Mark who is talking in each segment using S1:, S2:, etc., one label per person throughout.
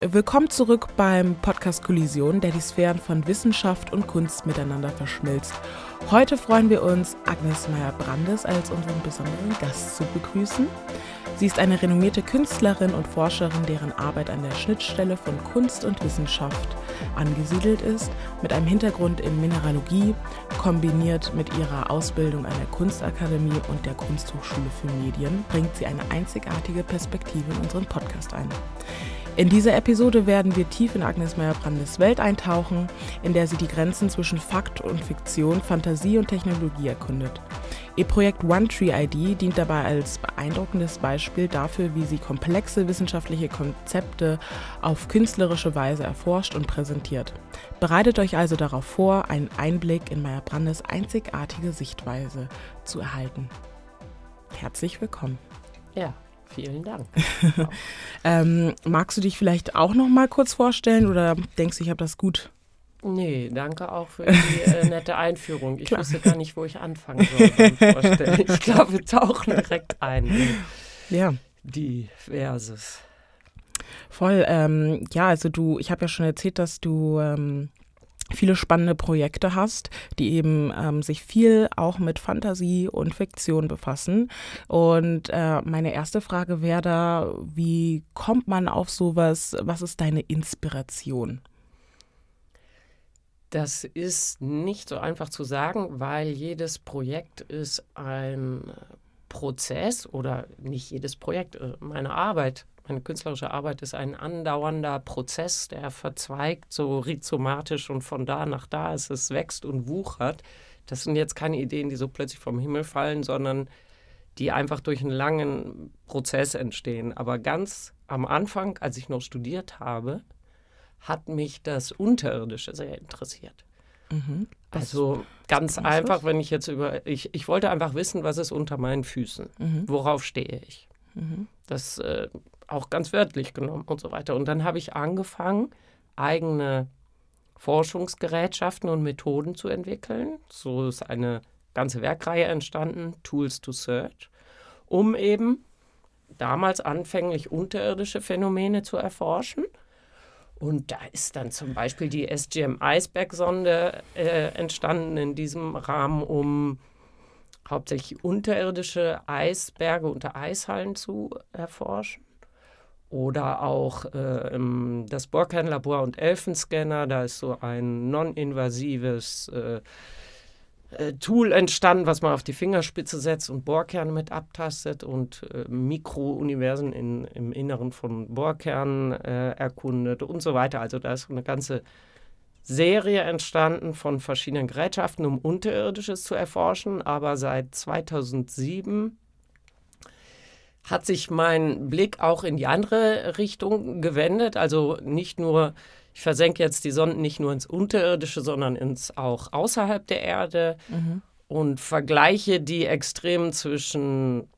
S1: Willkommen zurück beim Podcast Kollision, der die Sphären von Wissenschaft und Kunst miteinander verschmilzt. Heute freuen wir uns, Agnes Meyer-Brandes als unseren besonderen Gast zu begrüßen. Sie ist eine renommierte Künstlerin und Forscherin, deren Arbeit an der Schnittstelle von Kunst und Wissenschaft angesiedelt ist, mit einem Hintergrund in Mineralogie, kombiniert mit ihrer Ausbildung an der Kunstakademie und der Kunsthochschule für Medien, bringt sie eine einzigartige Perspektive in unseren Podcast ein. In dieser Episode werden wir tief in Agnes Meyer-Brandes Welt eintauchen, in der sie die Grenzen zwischen Fakt und Fiktion, Fantasie und Technologie erkundet. Ihr Projekt One Tree ID dient dabei als beeindruckendes Beispiel dafür, wie sie komplexe wissenschaftliche Konzepte auf künstlerische Weise erforscht und präsentiert. Bereitet euch also darauf vor, einen Einblick in Meyer-Brandes einzigartige Sichtweise zu erhalten. Herzlich willkommen.
S2: Ja, Vielen Dank.
S1: ähm, magst du dich vielleicht auch noch mal kurz vorstellen oder denkst du, ich habe das gut?
S2: Nee, danke auch für die äh, nette Einführung. Ich wusste gar nicht, wo ich anfangen soll Vorstellen. Ich glaube, wir tauchen direkt ein. Ja. Die Versus.
S1: Voll, ähm, ja, also du, ich habe ja schon erzählt, dass du ähm, viele spannende Projekte hast, die eben ähm, sich viel auch mit Fantasie und Fiktion befassen. Und äh, meine erste Frage wäre da, wie kommt man auf sowas? Was ist deine Inspiration?
S2: Das ist nicht so einfach zu sagen, weil jedes Projekt ist ein Prozess oder nicht jedes Projekt, äh, meine Arbeit meine künstlerische Arbeit ist ein andauernder Prozess, der verzweigt so rhizomatisch und von da nach da ist, es wächst und wuchert. Das sind jetzt keine Ideen, die so plötzlich vom Himmel fallen, sondern die einfach durch einen langen Prozess entstehen. Aber ganz am Anfang, als ich noch studiert habe, hat mich das Unterirdische sehr interessiert. Mhm. Also ganz einfach, wenn ich jetzt über, ich, ich wollte einfach wissen, was ist unter meinen Füßen, mhm. worauf stehe ich. Mhm. Das äh, auch ganz wörtlich genommen und so weiter. Und dann habe ich angefangen, eigene Forschungsgerätschaften und Methoden zu entwickeln. So ist eine ganze Werkreihe entstanden, Tools to Search, um eben damals anfänglich unterirdische Phänomene zu erforschen. Und da ist dann zum Beispiel die SGM Iceberg-Sonde e äh, entstanden in diesem Rahmen, um hauptsächlich unterirdische Eisberge unter Eishallen zu erforschen. Oder auch äh, das Borkernlabor und Elfenscanner, da ist so ein non-invasives äh, äh, Tool entstanden, was man auf die Fingerspitze setzt und Bohrkerne mit abtastet und äh, Mikrouniversen in, im Inneren von Bohrkernen äh, erkundet und so weiter. Also da ist eine ganze Serie entstanden von verschiedenen Gerätschaften, um Unterirdisches zu erforschen. Aber seit 2007 hat sich mein Blick auch in die andere Richtung gewendet. Also nicht nur, ich versenke jetzt die Sonden nicht nur ins Unterirdische, sondern ins auch außerhalb der Erde mhm. und vergleiche die Extremen zwischen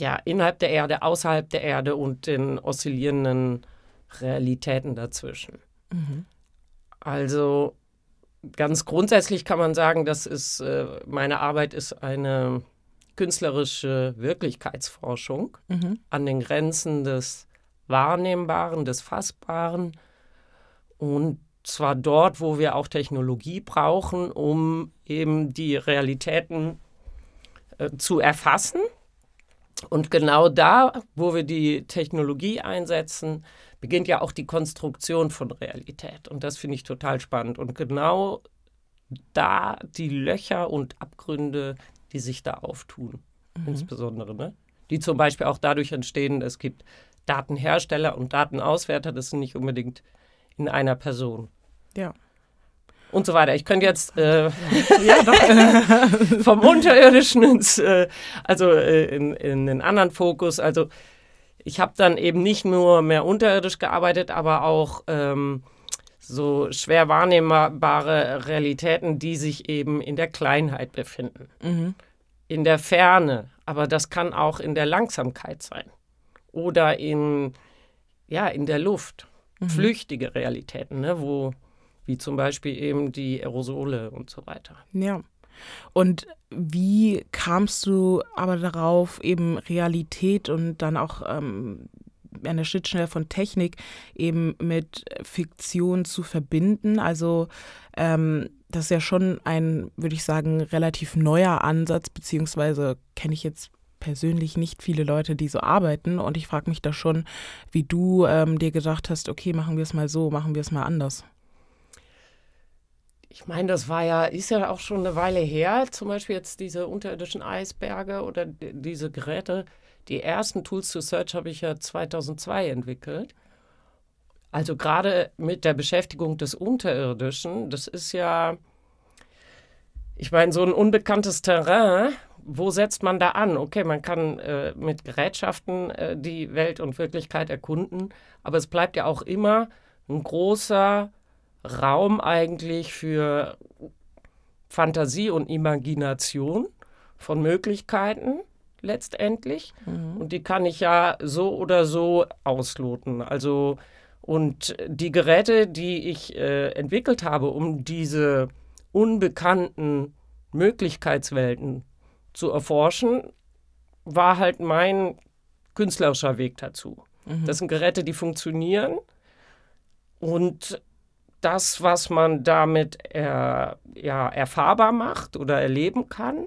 S2: ja, innerhalb der Erde, außerhalb der Erde und den oszillierenden Realitäten dazwischen. Mhm. Also ganz grundsätzlich kann man sagen, das ist äh, meine Arbeit ist eine künstlerische Wirklichkeitsforschung mhm. an den Grenzen des Wahrnehmbaren, des Fassbaren und zwar dort, wo wir auch Technologie brauchen, um eben die Realitäten äh, zu erfassen. Und genau da, wo wir die Technologie einsetzen, beginnt ja auch die Konstruktion von Realität. Und das finde ich total spannend. Und genau da die Löcher und Abgründe die sich da auftun, mhm. insbesondere, ne? die zum Beispiel auch dadurch entstehen, es gibt Datenhersteller und Datenauswerter, das sind nicht unbedingt in einer Person. Ja. Und so weiter. Ich könnte jetzt äh, ja, doch. vom Unterirdischen ins, äh, also äh, in, in den anderen Fokus. Also ich habe dann eben nicht nur mehr unterirdisch gearbeitet, aber auch ähm, so schwer wahrnehmbare Realitäten, die sich eben in der Kleinheit befinden, mhm. in der Ferne, aber das kann auch in der Langsamkeit sein oder in, ja, in der Luft, mhm. flüchtige Realitäten, ne, wo, wie zum Beispiel eben die Aerosole und so weiter.
S1: Ja. Und wie kamst du aber darauf, eben Realität und dann auch ähm, eine Schnittstelle von Technik eben mit Fiktion zu verbinden. Also ähm, das ist ja schon ein, würde ich sagen, relativ neuer Ansatz, beziehungsweise kenne ich jetzt persönlich nicht viele Leute, die so arbeiten. Und ich frage mich da schon, wie du ähm, dir gedacht hast, okay, machen wir es mal so, machen wir es mal anders.
S2: Ich meine, das war ja, ist ja auch schon eine Weile her, zum Beispiel jetzt diese unterirdischen Eisberge oder diese Geräte. Die ersten Tools to Search habe ich ja 2002 entwickelt. Also gerade mit der Beschäftigung des Unterirdischen, das ist ja, ich meine, so ein unbekanntes Terrain, wo setzt man da an? Okay, man kann äh, mit Gerätschaften äh, die Welt und Wirklichkeit erkunden, aber es bleibt ja auch immer ein großer Raum eigentlich für Fantasie und Imagination von Möglichkeiten letztendlich. Mhm. Und die kann ich ja so oder so ausloten. Also, und die Geräte, die ich äh, entwickelt habe, um diese unbekannten Möglichkeitswelten zu erforschen, war halt mein künstlerischer Weg dazu. Mhm. Das sind Geräte, die funktionieren und das, was man damit er, ja, erfahrbar macht oder erleben kann,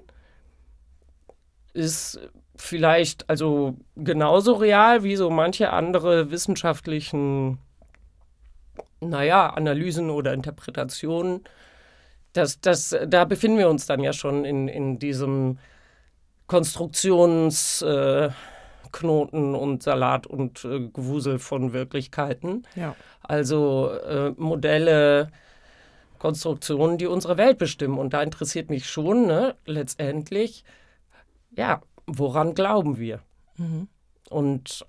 S2: ist vielleicht also genauso real wie so manche andere wissenschaftlichen, naja, Analysen oder Interpretationen. Das, das, da befinden wir uns dann ja schon in, in diesem Konstruktionsknoten äh, und Salat und äh, Gewusel von Wirklichkeiten. Ja. Also äh, Modelle, Konstruktionen, die unsere Welt bestimmen. Und da interessiert mich schon ne, letztendlich, ja, woran glauben wir? Mhm. Und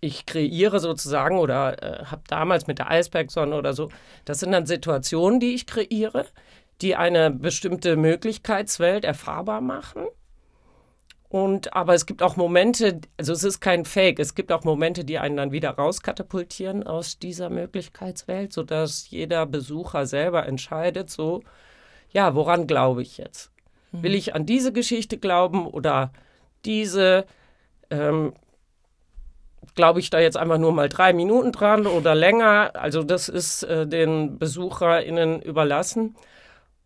S2: ich kreiere sozusagen oder äh, habe damals mit der Eisbergsonne oder so, das sind dann Situationen, die ich kreiere, die eine bestimmte Möglichkeitswelt erfahrbar machen. Und aber es gibt auch Momente, also es ist kein Fake, es gibt auch Momente, die einen dann wieder rauskatapultieren aus dieser Möglichkeitswelt, sodass jeder Besucher selber entscheidet, so, ja, woran glaube ich jetzt? Will hm. ich an diese Geschichte glauben oder diese? Ähm, glaube ich da jetzt einfach nur mal drei Minuten dran oder länger. Also das ist äh, den BesucherInnen überlassen.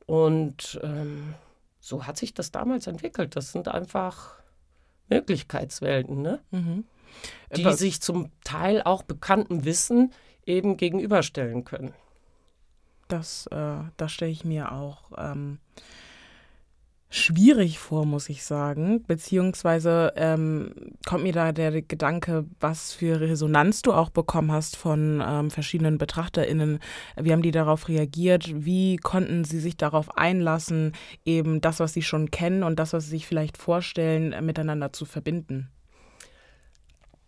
S2: Und ähm, so hat sich das damals entwickelt. Das sind einfach Möglichkeitswelten, ne? Mhm. die sich zum Teil auch bekanntem Wissen eben gegenüberstellen können. Das, äh,
S1: das stelle ich mir auch. Ähm schwierig vor, muss ich sagen. Beziehungsweise ähm, kommt mir da der Gedanke, was für Resonanz du auch bekommen hast von ähm, verschiedenen BetrachterInnen. Wie haben die darauf reagiert? Wie konnten sie sich darauf einlassen, eben das, was sie schon kennen und das, was sie sich vielleicht vorstellen, äh, miteinander zu verbinden?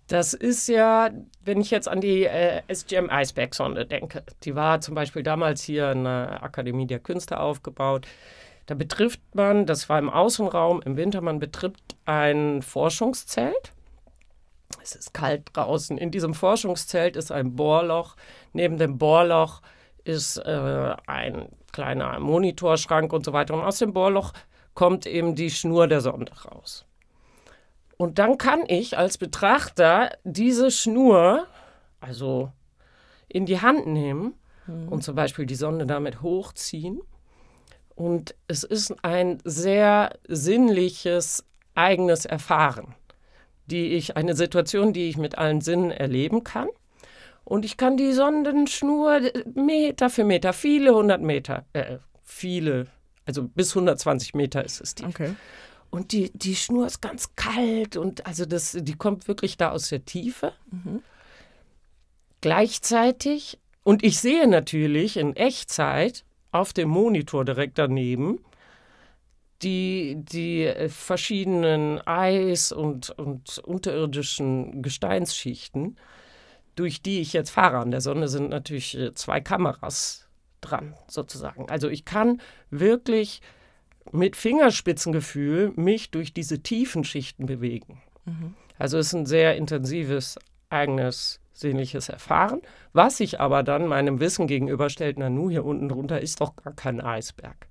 S2: Das ist ja, wenn ich jetzt an die äh, SGM Iceberg-Sonde denke, die war zum Beispiel damals hier in der Akademie der Künste aufgebaut. Da betrifft man, das war im Außenraum, im Winter, man betrifft ein Forschungszelt. Es ist kalt draußen. In diesem Forschungszelt ist ein Bohrloch. Neben dem Bohrloch ist äh, ein kleiner Monitorschrank und so weiter. Und aus dem Bohrloch kommt eben die Schnur der Sonde raus. Und dann kann ich als Betrachter diese Schnur, also in die Hand nehmen hm. und zum Beispiel die Sonde damit hochziehen und es ist ein sehr sinnliches eigenes Erfahren, die ich, eine Situation, die ich mit allen Sinnen erleben kann. Und ich kann die Sondenschnur äh, Meter für Meter, viele hundert Meter, äh, viele, also bis 120 Meter ist es die. Okay. Und die, die Schnur ist ganz kalt und also das, die kommt wirklich da aus der Tiefe. Mhm. Gleichzeitig, und ich sehe natürlich in Echtzeit, auf dem Monitor direkt daneben die, die äh, verschiedenen Eis- und, und unterirdischen Gesteinsschichten, durch die ich jetzt fahre. An der Sonne sind natürlich äh, zwei Kameras dran, sozusagen. Also ich kann wirklich mit Fingerspitzengefühl mich durch diese tiefen Schichten bewegen. Mhm. Also es ist ein sehr intensives eigenes Ähnliches erfahren. Was sich aber dann meinem Wissen gegenüberstellt, Nanu, hier unten drunter ist doch gar kein Eisberg.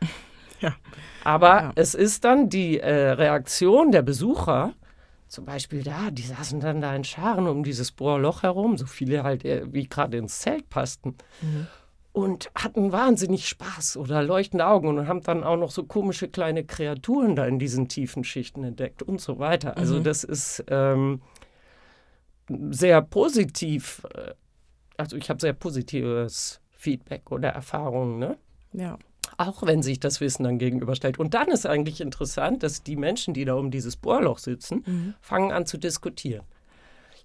S2: Ja. Aber ja. es ist dann die äh, Reaktion der Besucher, zum Beispiel da, die saßen dann da in Scharen um dieses Bohrloch herum, so viele halt äh, wie gerade ins Zelt passten. Mhm. Und hatten wahnsinnig Spaß oder leuchtende Augen und haben dann auch noch so komische kleine Kreaturen da in diesen tiefen Schichten entdeckt und so weiter. Also, mhm. das ist. Ähm, sehr positiv, äh, also ich habe sehr positives Feedback oder Erfahrungen, ne? Ja. Auch wenn sich das Wissen dann gegenüberstellt. Und dann ist eigentlich interessant, dass die Menschen, die da um dieses Bohrloch sitzen, mhm. fangen an zu diskutieren.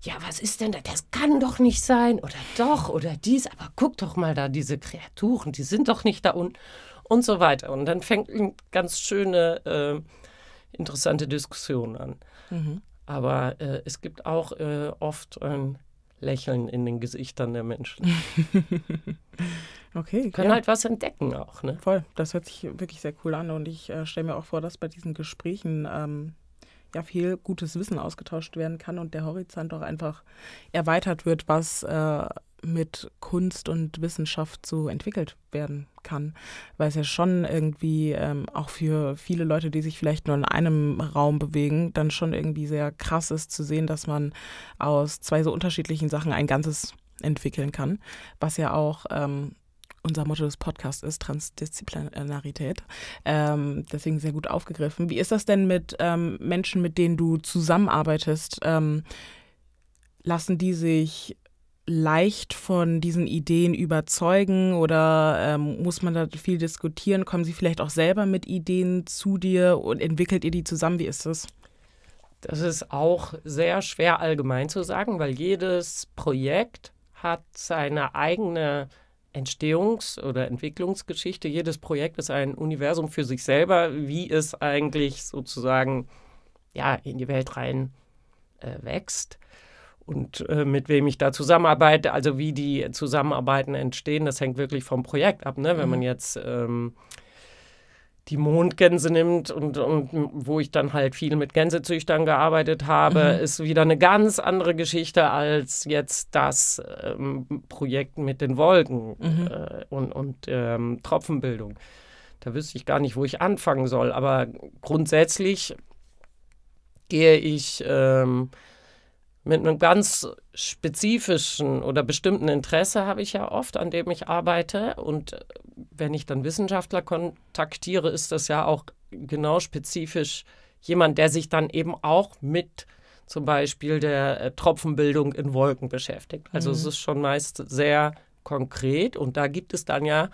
S2: Ja, was ist denn da? Das kann doch nicht sein. Oder doch, oder dies. Aber guck doch mal da, diese Kreaturen, die sind doch nicht da unten. Und so weiter. Und dann fängt eine ganz schöne, äh, interessante Diskussion an. Mhm. Aber äh, es gibt auch äh, oft ein Lächeln in den Gesichtern der Menschen. okay. Die Können ja. halt was entdecken auch, ne? Voll, das
S1: hört sich wirklich sehr cool an und ich äh, stelle mir auch vor, dass bei diesen Gesprächen ähm, ja viel gutes Wissen ausgetauscht werden kann und der Horizont auch einfach erweitert wird, was äh, mit Kunst und Wissenschaft so entwickelt werden kann, weil es ja schon irgendwie ähm, auch für viele Leute, die sich vielleicht nur in einem Raum bewegen, dann schon irgendwie sehr krass ist zu sehen, dass man aus zwei so unterschiedlichen Sachen ein Ganzes entwickeln kann, was ja auch ähm, unser Motto des Podcasts ist Transdisziplinarität. Ähm, deswegen sehr gut aufgegriffen. Wie ist das denn mit ähm, Menschen, mit denen du zusammenarbeitest? Ähm, lassen die sich leicht von diesen Ideen überzeugen oder ähm, muss man da viel diskutieren? Kommen
S2: Sie vielleicht auch selber mit Ideen zu dir und entwickelt ihr die zusammen? Wie ist das? Das ist auch sehr schwer allgemein zu sagen, weil jedes Projekt hat seine eigene Entstehungs- oder Entwicklungsgeschichte. Jedes Projekt ist ein Universum für sich selber, wie es eigentlich sozusagen ja, in die Welt rein äh, wächst und äh, mit wem ich da zusammenarbeite, also wie die Zusammenarbeiten entstehen, das hängt wirklich vom Projekt ab. Ne? Wenn man mhm. jetzt ähm, die Mondgänse nimmt und, und wo ich dann halt viel mit Gänsezüchtern gearbeitet habe, mhm. ist wieder eine ganz andere Geschichte als jetzt das ähm, Projekt mit den Wolken mhm. äh, und, und ähm, Tropfenbildung. Da wüsste ich gar nicht, wo ich anfangen soll, aber grundsätzlich gehe ich ähm, mit einem ganz spezifischen oder bestimmten Interesse habe ich ja oft, an dem ich arbeite. Und äh, wenn ich dann Wissenschaftler kontaktiere, ist das ja auch genau spezifisch jemand, der sich dann eben auch mit zum Beispiel der äh, Tropfenbildung in Wolken beschäftigt. Also mhm. es ist schon meist sehr konkret und da gibt es dann ja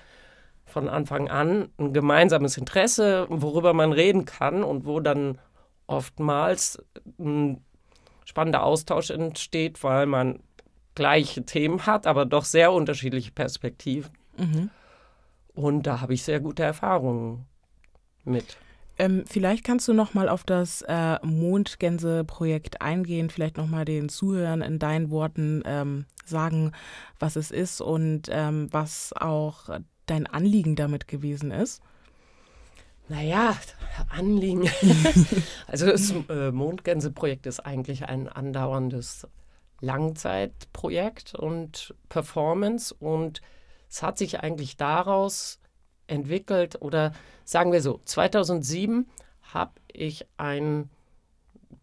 S2: von Anfang an ein gemeinsames Interesse, worüber man reden kann und wo dann oftmals ein äh, spannender Austausch entsteht, weil man gleiche Themen hat, aber doch sehr unterschiedliche Perspektiven. Mhm. Und da habe ich sehr gute Erfahrungen mit.
S1: Ähm, vielleicht kannst du noch mal auf das äh, Mondgänse-Projekt eingehen, vielleicht noch mal den Zuhörern in deinen Worten ähm, sagen, was es ist und ähm, was auch dein Anliegen damit gewesen ist.
S2: Naja, Anliegen. also das äh, Mondgänseprojekt ist eigentlich ein andauerndes Langzeitprojekt und Performance und es hat sich eigentlich daraus entwickelt oder sagen wir so, 2007 habe ich ein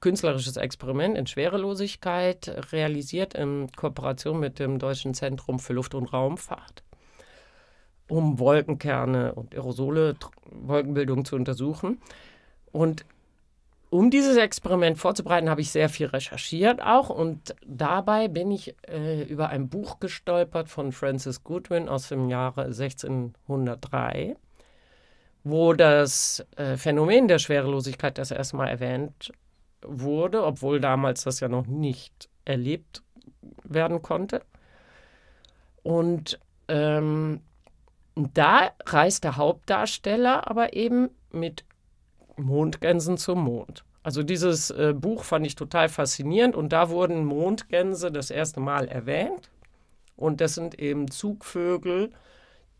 S2: künstlerisches Experiment in Schwerelosigkeit realisiert in Kooperation mit dem Deutschen Zentrum für Luft- und Raumfahrt um Wolkenkerne und Aerosole, Wolkenbildung zu untersuchen. Und um dieses Experiment vorzubereiten, habe ich sehr viel recherchiert auch und dabei bin ich äh, über ein Buch gestolpert von Francis Goodwin aus dem Jahre 1603, wo das äh, Phänomen der Schwerelosigkeit das erste erwähnt wurde, obwohl damals das ja noch nicht erlebt werden konnte. Und ähm, da reist der Hauptdarsteller aber eben mit Mondgänsen zum Mond. Also dieses äh, Buch fand ich total faszinierend und da wurden Mondgänse das erste Mal erwähnt. Und das sind eben Zugvögel,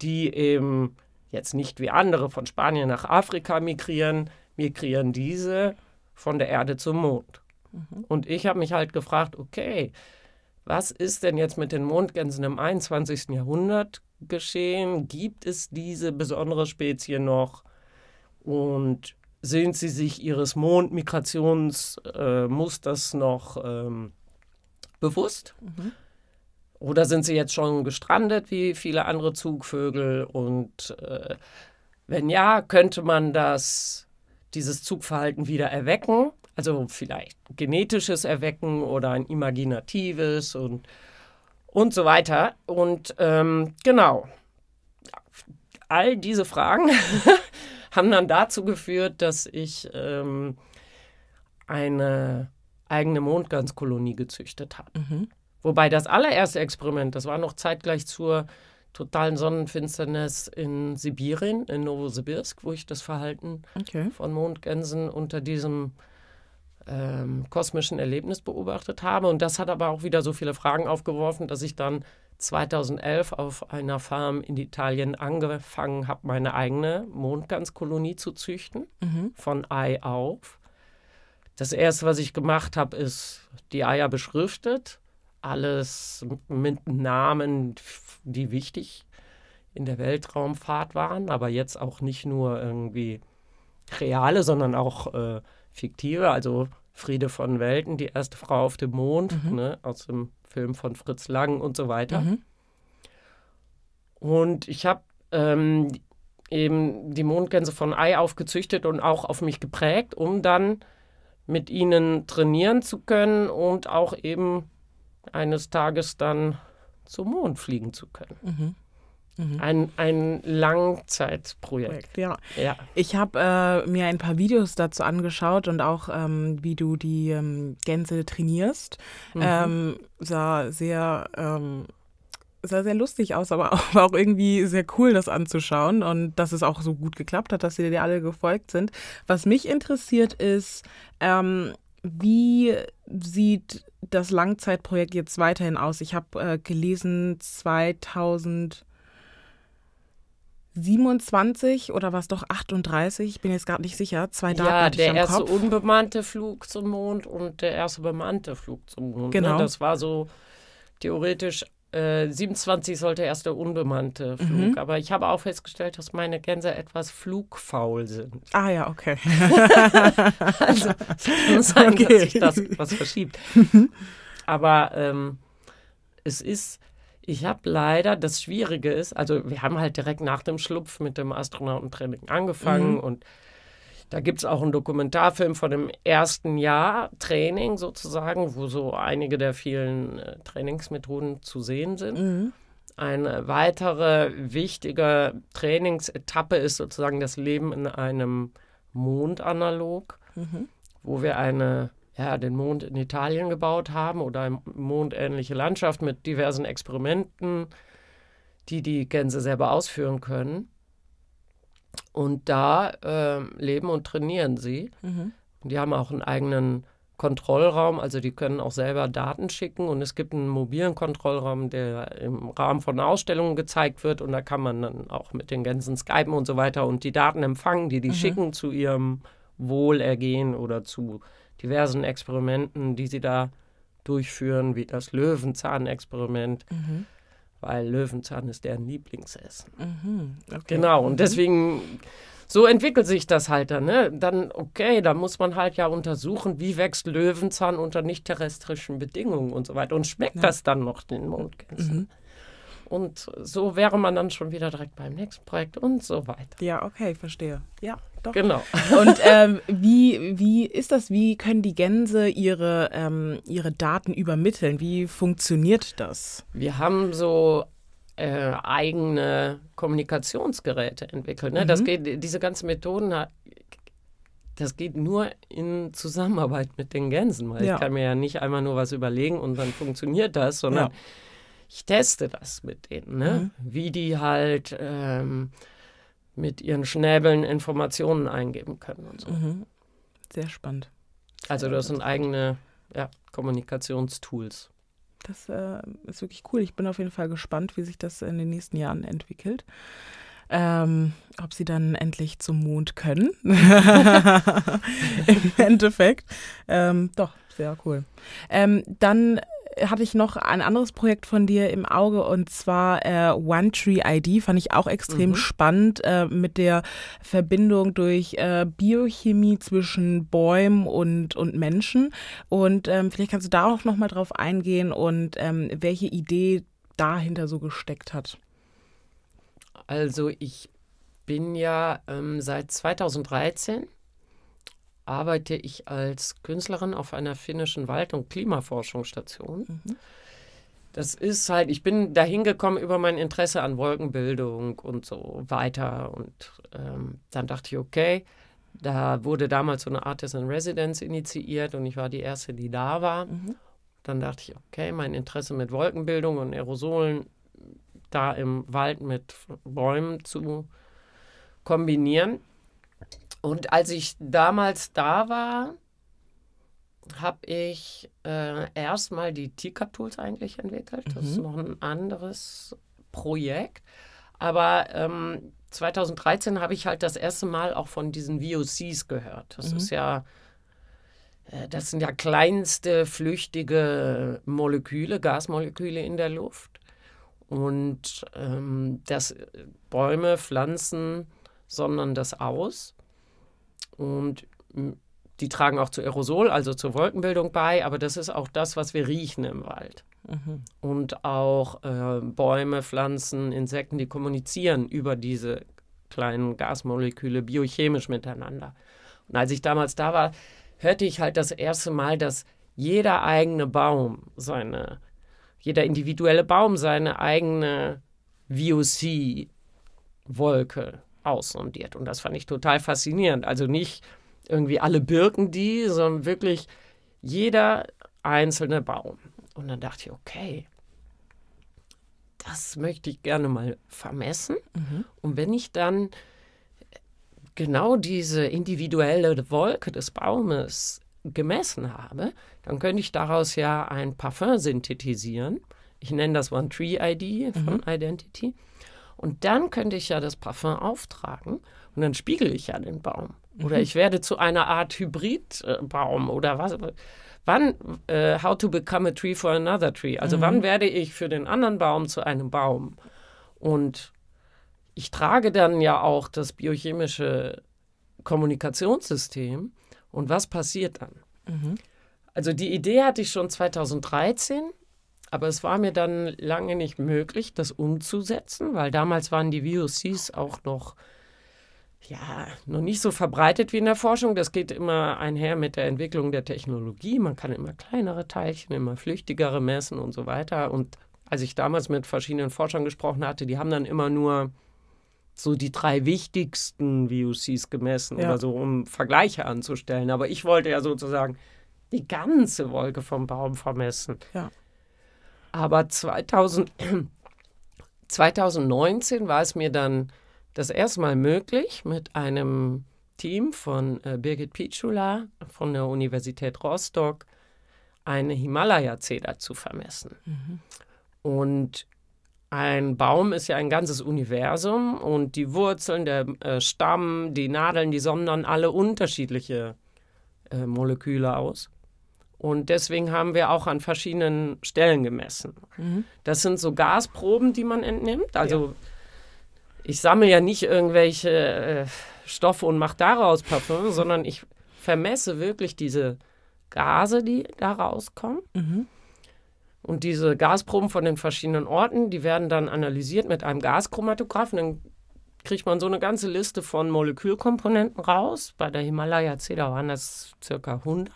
S2: die eben jetzt nicht wie andere von Spanien nach Afrika migrieren, migrieren diese von der Erde zum Mond. Mhm. Und ich habe mich halt gefragt, okay, was ist denn jetzt mit den Mondgänsen im 21. Jahrhundert geschehen? Gibt es diese besondere Spezie noch? Und sind sie sich ihres Mondmigrationsmusters äh, noch ähm, bewusst? Mhm. Oder sind sie jetzt schon gestrandet wie viele andere Zugvögel? Und äh, wenn ja, könnte man das, dieses Zugverhalten wieder erwecken? also vielleicht genetisches Erwecken oder ein imaginatives und, und so weiter. Und ähm, genau, all diese Fragen haben dann dazu geführt, dass ich ähm, eine eigene Mondganskolonie gezüchtet habe. Mhm. Wobei das allererste Experiment, das war noch zeitgleich zur totalen Sonnenfinsternis in Sibirien, in Novosibirsk, wo ich das Verhalten okay. von Mondgänsen unter diesem ähm, kosmischen Erlebnis beobachtet habe. Und das hat aber auch wieder so viele Fragen aufgeworfen, dass ich dann 2011 auf einer Farm in Italien angefangen habe, meine eigene Mondganskolonie zu züchten, mhm. von Ei auf. Das erste, was ich gemacht habe, ist die Eier beschriftet, alles mit Namen, die wichtig in der Weltraumfahrt waren, aber jetzt auch nicht nur irgendwie reale, sondern auch äh, fiktive, also Friede von Welten, die erste Frau auf dem Mond, mhm. ne, aus dem Film von Fritz Lang und so weiter. Mhm. Und ich habe ähm, eben die Mondgänse von Ei aufgezüchtet und auch auf mich geprägt, um dann mit ihnen trainieren zu können und auch eben eines Tages dann zum Mond fliegen zu können.
S3: Mhm. Mhm.
S2: Ein, ein Langzeitprojekt. ja.
S1: ja. Ich habe äh, mir ein paar Videos dazu angeschaut und auch, ähm, wie du die ähm, Gänse trainierst. Mhm. Ähm, sah sehr ähm, sah sehr lustig aus, aber auch, war auch irgendwie sehr cool, das anzuschauen und dass es auch so gut geklappt hat, dass sie dir alle gefolgt sind. Was mich interessiert ist, ähm, wie sieht das Langzeitprojekt jetzt weiterhin aus? Ich habe äh, gelesen, 2000 27 oder war es doch 38, ich bin jetzt gerade nicht sicher, zwei Daten ja, hatte ich am Kopf. der erste
S2: unbemannte Flug zum Mond und der erste bemannte Flug zum Mond. Ne? Genau. Ne? Das war so theoretisch 27 äh, sollte erst der unbemannte mhm. Flug, mhm. aber ich habe auch festgestellt, dass meine Gänse etwas flugfaul sind. Ah ja, okay. also es kann sein, okay. dass sich das etwas verschiebt. aber ähm, es ist ich habe leider, das Schwierige ist, also wir haben halt direkt nach dem Schlupf mit dem Astronautentraining angefangen mhm. und da gibt es auch einen Dokumentarfilm von dem ersten Jahr Training sozusagen, wo so einige der vielen äh, Trainingsmethoden zu sehen sind. Mhm. Eine weitere wichtige Trainingsetappe ist sozusagen das Leben in einem Mondanalog, mhm. wo wir eine ja, den Mond in Italien gebaut haben oder eine mondähnliche Landschaft mit diversen Experimenten, die die Gänse selber ausführen können. Und da äh, leben und trainieren sie. Mhm. die haben auch einen eigenen Kontrollraum, also die können auch selber Daten schicken und es gibt einen mobilen Kontrollraum, der im Rahmen von Ausstellungen gezeigt wird und da kann man dann auch mit den Gänsen skypen und so weiter und die Daten empfangen, die die mhm. schicken zu ihrem Wohlergehen oder zu diversen Experimenten, die sie da durchführen, wie das Löwenzahn-Experiment, mhm. weil Löwenzahn ist deren Lieblingsessen. Mhm. Okay. Genau, und mhm. deswegen, so entwickelt sich das halt dann. Ne? Dann, okay, da muss man halt ja untersuchen, wie wächst Löwenzahn unter nicht terrestrischen Bedingungen und so weiter. Und schmeckt ja. das dann noch den Mondgänsen? Mhm. Und so wäre man dann schon wieder direkt beim nächsten Projekt und so weiter. Ja, okay, verstehe.
S1: Ja, doch. Genau. Und ähm, wie, wie ist das? Wie können die Gänse
S2: ihre, ähm, ihre Daten übermitteln? Wie funktioniert das? Wir haben so äh, eigene Kommunikationsgeräte entwickelt. Ne? Mhm. Das geht, diese ganzen Methoden das geht nur in Zusammenarbeit mit den Gänsen, weil ja. ich kann mir ja nicht einmal nur was überlegen und dann funktioniert das, sondern ja ich teste das mit denen, ne? Mhm. wie die halt ähm, mit ihren Schnäbeln Informationen eingeben können und so.
S1: Mhm. Sehr spannend.
S2: Also das sind eigene ja, Kommunikationstools.
S1: Das äh, ist wirklich cool. Ich bin auf jeden Fall gespannt, wie sich das in den nächsten Jahren entwickelt. Ähm, ob sie dann endlich zum Mond können. Im Endeffekt. Ähm, doch, sehr cool. Ähm, dann hatte ich noch ein anderes Projekt von dir im Auge und zwar äh, One Tree ID. Fand ich auch extrem mhm. spannend äh, mit der Verbindung durch äh, Biochemie zwischen Bäumen und, und Menschen. Und ähm, vielleicht kannst du da auch nochmal drauf eingehen und ähm, welche Idee dahinter so gesteckt hat.
S2: Also ich bin ja ähm, seit 2013 arbeite ich als Künstlerin auf einer finnischen Wald- und Klimaforschungsstation. Mhm. Das ist halt, ich bin dahin gekommen über mein Interesse an Wolkenbildung und so weiter. Und ähm, dann dachte ich, okay, da wurde damals so eine Artisan Residence initiiert und ich war die Erste, die da war. Mhm. Dann dachte ich, okay, mein Interesse mit Wolkenbildung und Aerosolen da im Wald mit Bäumen zu kombinieren. Und als ich damals da war, habe ich äh, erstmal die T-Cup tools eigentlich entwickelt. Das mhm. ist noch ein anderes Projekt. Aber ähm, 2013 habe ich halt das erste Mal auch von diesen VOCs gehört. Das mhm. ist ja, äh, das sind ja kleinste flüchtige Moleküle, Gasmoleküle in der Luft. Und ähm, das Bäume, Pflanzen sondern das aus. Und hm, die tragen auch zu Aerosol, also zur Wolkenbildung bei, aber das ist auch das, was wir riechen im Wald. Mhm. Und auch äh, Bäume, Pflanzen, Insekten, die kommunizieren über diese kleinen Gasmoleküle biochemisch miteinander. Und als ich damals da war, hörte ich halt das erste Mal, dass jeder eigene Baum seine, jeder individuelle Baum seine eigene VOC-Wolke aussondiert. Und das fand ich total faszinierend. Also nicht irgendwie alle Birken die, sondern wirklich jeder einzelne Baum. Und dann dachte ich, okay, das möchte ich gerne mal vermessen. Mhm. Und wenn ich dann genau diese individuelle Wolke des Baumes gemessen habe, dann könnte ich daraus ja ein Parfum synthetisieren. Ich nenne das One Tree ID von mhm. Identity. Und dann könnte ich ja das Parfum auftragen und dann spiegel ich ja den Baum. Oder mhm. ich werde zu einer Art Hybridbaum äh, oder was. Wann, äh, how to become a tree for another tree. Also mhm. wann werde ich für den anderen Baum zu einem Baum? Und ich trage dann ja auch das biochemische Kommunikationssystem. Und was passiert dann? Mhm. Also die Idee hatte ich schon 2013 aber es war mir dann lange nicht möglich, das umzusetzen, weil damals waren die VOCs auch noch, ja, noch nicht so verbreitet wie in der Forschung. Das geht immer einher mit der Entwicklung der Technologie. Man kann immer kleinere Teilchen, immer flüchtigere messen und so weiter. Und als ich damals mit verschiedenen Forschern gesprochen hatte, die haben dann immer nur so die drei wichtigsten VOCs gemessen ja. oder so, um Vergleiche anzustellen. Aber ich wollte ja sozusagen die ganze Wolke vom Baum vermessen. Ja. Aber 2000, 2019 war es mir dann das erste Mal möglich, mit einem Team von äh, Birgit Pichula von der Universität Rostock eine Himalaya-Zeder zu vermessen. Mhm. Und ein Baum ist ja ein ganzes Universum und die Wurzeln, der äh, Stamm, die Nadeln, die sondern alle unterschiedliche äh, Moleküle aus. Und deswegen haben wir auch an verschiedenen Stellen gemessen. Mhm. Das sind so Gasproben, die man entnimmt. Also ja. ich sammle ja nicht irgendwelche äh, Stoffe und mache daraus Parfüm, sondern ich vermesse wirklich diese Gase, die da rauskommen. Mhm. Und diese Gasproben von den verschiedenen Orten, die werden dann analysiert mit einem Gaschromatographen. Dann kriegt man so eine ganze Liste von Molekülkomponenten raus. Bei der Himalaya-C, da waren das circa 100.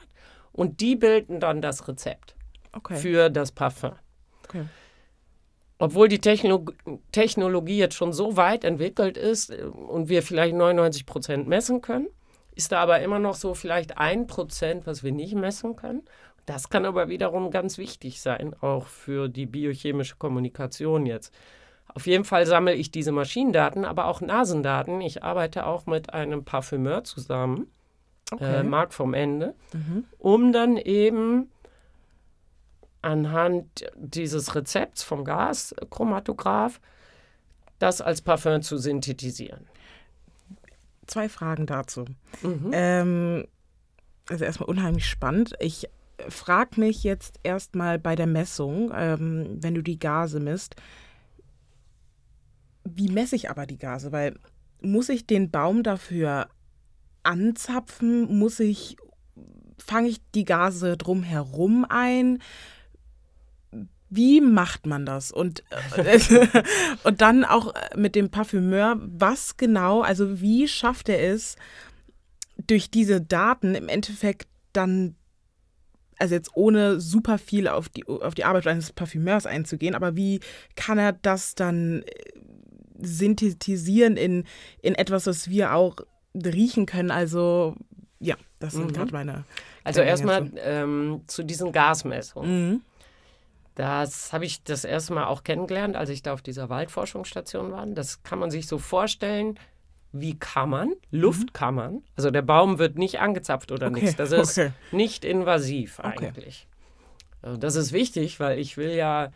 S2: Und die bilden dann das Rezept okay. für das Parfum. Okay. Obwohl die Techno Technologie jetzt schon so weit entwickelt ist äh, und wir vielleicht 99 Prozent messen können, ist da aber immer noch so vielleicht ein Prozent, was wir nicht messen können. Das kann aber wiederum ganz wichtig sein, auch für die biochemische Kommunikation jetzt. Auf jeden Fall sammle ich diese Maschinendaten, aber auch Nasendaten. Ich arbeite auch mit einem Parfümeur zusammen, okay. äh, Mark vom Ende, mhm. um dann eben anhand dieses Rezepts vom Gaschromatograph das als Parfüm zu synthetisieren.
S1: Zwei Fragen dazu. Mhm. Ähm, also erstmal unheimlich spannend. Ich frage mich jetzt erstmal bei der Messung, ähm, wenn du die Gase misst, wie messe ich aber die Gase? Weil muss ich den Baum dafür anzapfen? Muss ich, fange ich die Gase drumherum ein? Wie macht man das? Und, äh, und dann auch äh, mit dem Parfümeur, was genau, also wie schafft er es, durch diese Daten im Endeffekt dann also jetzt ohne super viel auf die, auf die Arbeit eines Parfümeurs einzugehen, aber wie kann er das dann äh, synthetisieren in, in etwas, was wir auch riechen können. Also ja, das sind mhm. gerade meine. Also erstmal
S2: ähm, zu diesen Gasmessungen. Mhm. Das habe ich das erste Mal auch kennengelernt, als ich da auf dieser Waldforschungsstation war. Das kann man sich so vorstellen, wie Kammern, Luftkammern. Mhm. Also der Baum wird nicht angezapft oder okay. nichts. Das ist okay. nicht invasiv eigentlich. Okay. Äh, also das ist wichtig, weil ich will ja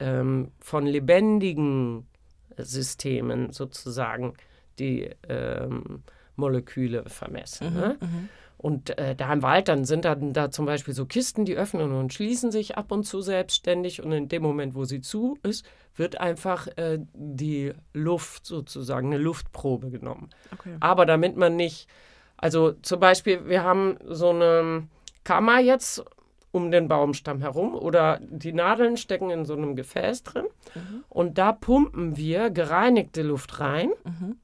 S2: ähm, von lebendigen Systemen sozusagen die ähm, Moleküle vermessen. Mhm, ne? Mhm. Und äh, da im Wald, dann sind dann da zum Beispiel so Kisten, die öffnen und schließen sich ab und zu selbstständig. Und in dem Moment, wo sie zu ist, wird einfach äh, die Luft sozusagen, eine Luftprobe genommen. Okay. Aber damit man nicht, also zum Beispiel, wir haben so eine Kammer jetzt um den Baumstamm herum oder die Nadeln stecken in so einem Gefäß drin. Mhm. Und da pumpen wir gereinigte Luft rein. Mhm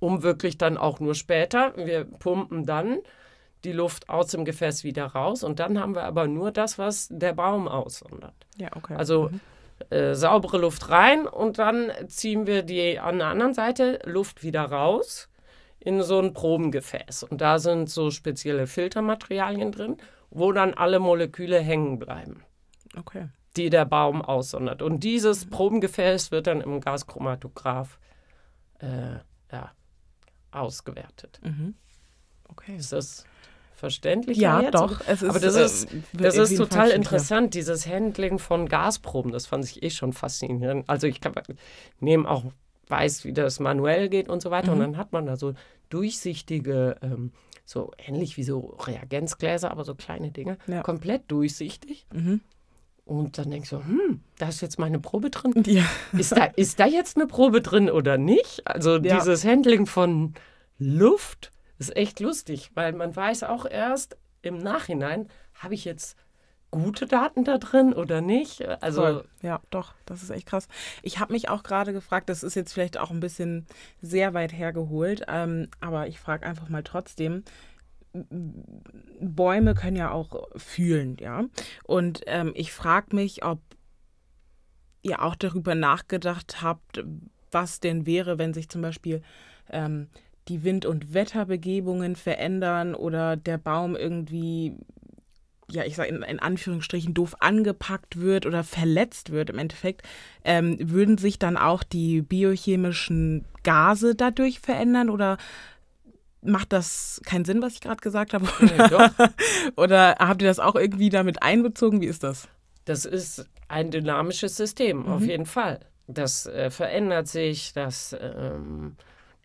S2: um wirklich dann auch nur später, wir pumpen dann die Luft aus dem Gefäß wieder raus und dann haben wir aber nur das, was der Baum aussondert.
S3: Ja, okay. Also
S2: mhm. Äh, saubere Luft rein und dann ziehen wir die an der anderen Seite Luft wieder raus in so ein Probengefäß. Und da sind so spezielle Filtermaterialien drin, wo dann alle Moleküle hängen bleiben, okay. die der Baum aussondert. Und dieses mhm. Probengefäß wird dann im Gaschromatograph äh, ja, ausgewertet. Mhm. Okay. Ist das verständlich? Ja, jetzt? doch. Es ist, Aber das ist, das äh, ist total interessant, klar. dieses Handling von Gasproben. Das fand ich eh schon faszinierend. Also ich nehme auch, weiß, wie das manuell geht und so weiter. Mhm. Und dann hat man da so durchsichtige... Ähm, so ähnlich wie so Reagenzgläser, aber so kleine Dinge, ja. komplett durchsichtig. Mhm. Und dann denkst du, hm, da ist jetzt meine Probe drin. Ja. Ist, da, ist da jetzt eine Probe drin oder nicht? Also ja. dieses Handling von Luft ist echt lustig, weil man weiß auch erst im Nachhinein, habe ich jetzt gute Daten da drin oder nicht? Also Voll.
S1: ja, doch, das ist echt krass. Ich habe mich auch gerade gefragt, das ist jetzt vielleicht auch ein bisschen sehr weit hergeholt, ähm, aber ich frage einfach mal trotzdem, Bäume können ja auch fühlen, ja. Und ähm, ich frage mich, ob ihr auch darüber nachgedacht habt, was denn wäre, wenn sich zum Beispiel ähm, die Wind- und Wetterbegebungen verändern oder der Baum irgendwie, ja, ich sage in, in, Anführungsstrichen doof angepackt wird oder verletzt wird im Endeffekt, ähm, würden sich dann auch die biochemischen Gase dadurch verändern oder macht das keinen Sinn, was ich gerade gesagt habe? Oder, nee, oder,
S2: habt ihr das auch irgendwie damit einbezogen? Wie ist das? Das ist ein dynamisches System, mhm. auf jeden Fall. Das äh, verändert sich, das ähm,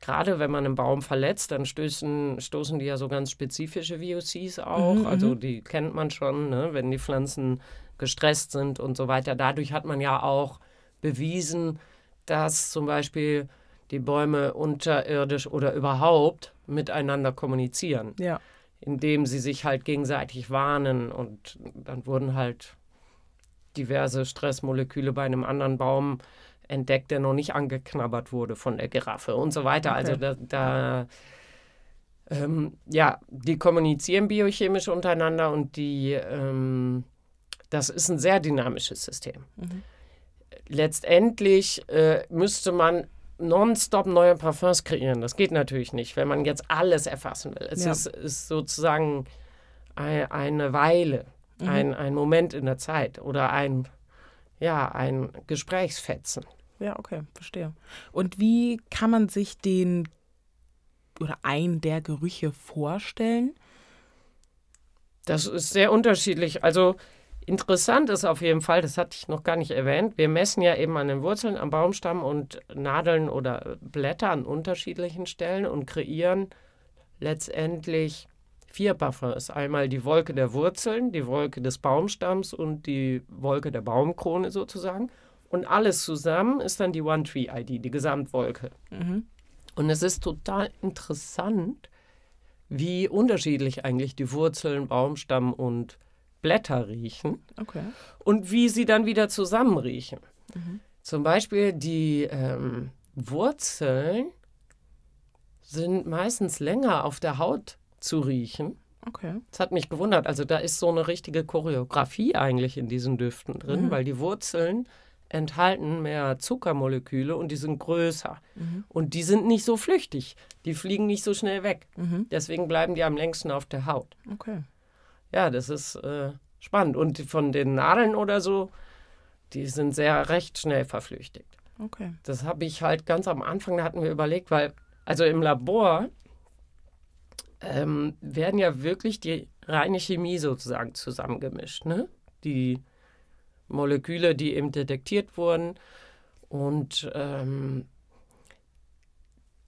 S2: gerade wenn man einen Baum verletzt, dann stößen, stoßen die ja so ganz spezifische VOCs auch. Mhm, also mhm. die kennt man schon, ne? wenn die Pflanzen gestresst sind und so weiter. Dadurch hat man ja auch bewiesen, dass zum Beispiel die Bäume unterirdisch oder überhaupt miteinander kommunizieren. Ja. Indem sie sich halt gegenseitig warnen und dann wurden halt diverse Stressmoleküle bei einem anderen Baum entdeckt, der noch nicht angeknabbert wurde von der Giraffe und so weiter. Also okay. Also da, da ähm, ja, die kommunizieren biochemisch untereinander und die, ähm, das ist ein sehr dynamisches System. Mhm. Letztendlich äh, müsste man nonstop neue Parfums kreieren. Das geht natürlich nicht, wenn man jetzt alles erfassen will. Es ja. ist, ist, sozusagen ein, eine Weile, mhm. ein, ein Moment in der Zeit oder ein, ja, ein Gesprächsfetzen.
S1: Ja, okay, verstehe. Und wie kann man sich den
S2: oder einen der Gerüche vorstellen? Das ist sehr unterschiedlich. Also Interessant ist auf jeden Fall, das hatte ich noch gar nicht erwähnt, wir messen ja eben an den Wurzeln, am Baumstamm und Nadeln oder Blätter an unterschiedlichen Stellen und kreieren letztendlich vier Buffers. Einmal die Wolke der Wurzeln, die Wolke des Baumstamms und die Wolke der Baumkrone sozusagen. Und alles zusammen ist dann die One-Tree-ID, die Gesamtwolke. Mhm. Und es ist total interessant, wie unterschiedlich eigentlich die Wurzeln, Baumstamm und Blätter riechen okay. und wie sie dann wieder zusammen riechen. Mhm. Zum Beispiel die ähm, Wurzeln sind meistens länger auf der Haut zu riechen. Okay. Das hat mich gewundert. Also da ist so eine richtige Choreografie eigentlich in diesen Düften drin, mhm. weil die Wurzeln enthalten mehr Zuckermoleküle und die sind größer. Mhm. Und die sind nicht so flüchtig. Die fliegen nicht so schnell weg. Mhm. Deswegen bleiben die am längsten auf der Haut. Okay ja, das ist äh, spannend. Und von den Nadeln oder so, die sind sehr recht schnell verflüchtigt. Okay. Das habe ich halt ganz am Anfang, da hatten wir überlegt, weil, also im Labor ähm, werden ja wirklich die reine Chemie sozusagen zusammengemischt, ne? Die Moleküle, die eben detektiert wurden. Und ähm,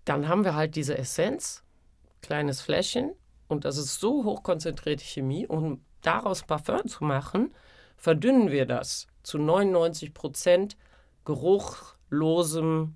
S2: dann haben wir halt diese Essenz, kleines Fläschchen, und das ist so hochkonzentrierte Chemie, um daraus Parfum zu machen, verdünnen wir das zu 99 Prozent geruchlosem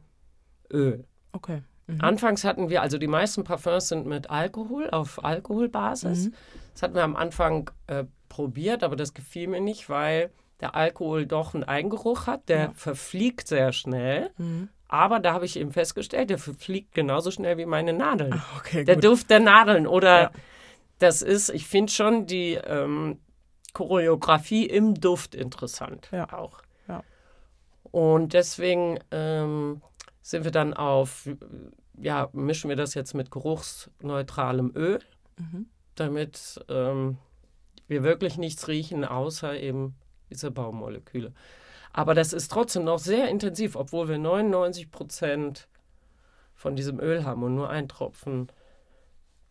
S2: Öl.
S3: Okay. Mhm.
S2: Anfangs hatten wir, also die meisten Parfüms sind mit Alkohol, auf Alkoholbasis. Mhm. Das hatten wir am Anfang äh, probiert, aber das gefiel mir nicht, weil der Alkohol doch einen Eigengeruch hat, der ja. verfliegt sehr schnell. Mhm. Aber da habe ich eben festgestellt, der verfliegt genauso schnell wie meine Nadeln. Ach, okay, der gut. Duft der Nadeln. Oder ja. das ist, ich finde schon die ähm, Choreografie im Duft interessant ja. auch. Und deswegen ähm, sind wir dann auf, ja, mischen wir das jetzt mit geruchsneutralem Öl, mhm. damit ähm, wir wirklich nichts riechen, außer eben diese Baummoleküle. Aber das ist trotzdem noch sehr intensiv, obwohl wir 99 Prozent von diesem Öl haben und nur ein Tropfen.